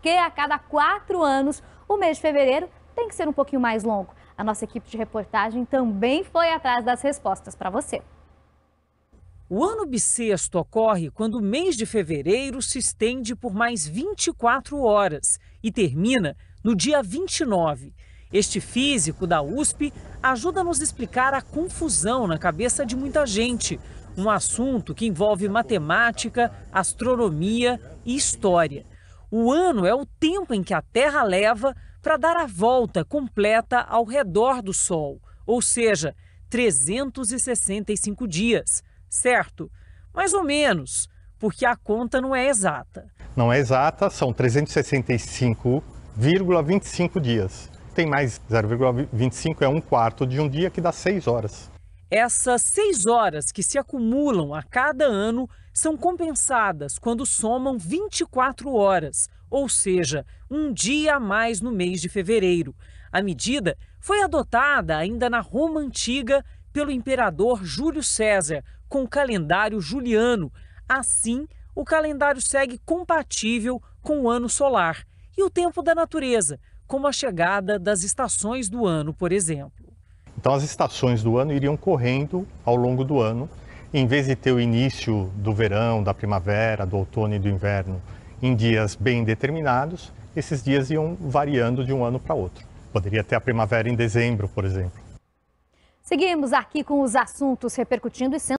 porque a cada quatro anos, o mês de fevereiro tem que ser um pouquinho mais longo. A nossa equipe de reportagem também foi atrás das respostas para você. O ano bissexto ocorre quando o mês de fevereiro se estende por mais 24 horas e termina no dia 29. Este físico da USP ajuda a nos explicar a confusão na cabeça de muita gente, um assunto que envolve matemática, astronomia e história. O ano é o tempo em que a Terra leva para dar a volta completa ao redor do Sol, ou seja, 365 dias, certo? Mais ou menos, porque a conta não é exata. Não é exata, são 365,25 dias. Tem mais 0,25 é um quarto de um dia que dá 6 horas. Essas 6 horas que se acumulam a cada ano são compensadas quando somam 24 horas, ou seja, um dia a mais no mês de fevereiro. A medida foi adotada ainda na Roma Antiga pelo imperador Júlio César, com o calendário juliano. Assim, o calendário segue compatível com o ano solar e o tempo da natureza, como a chegada das estações do ano, por exemplo. Então, as estações do ano iriam correndo ao longo do ano em vez de ter o início do verão, da primavera, do outono e do inverno em dias bem determinados, esses dias iam variando de um ano para outro. Poderia ter a primavera em dezembro, por exemplo. Seguimos aqui com os assuntos repercutindo e sendo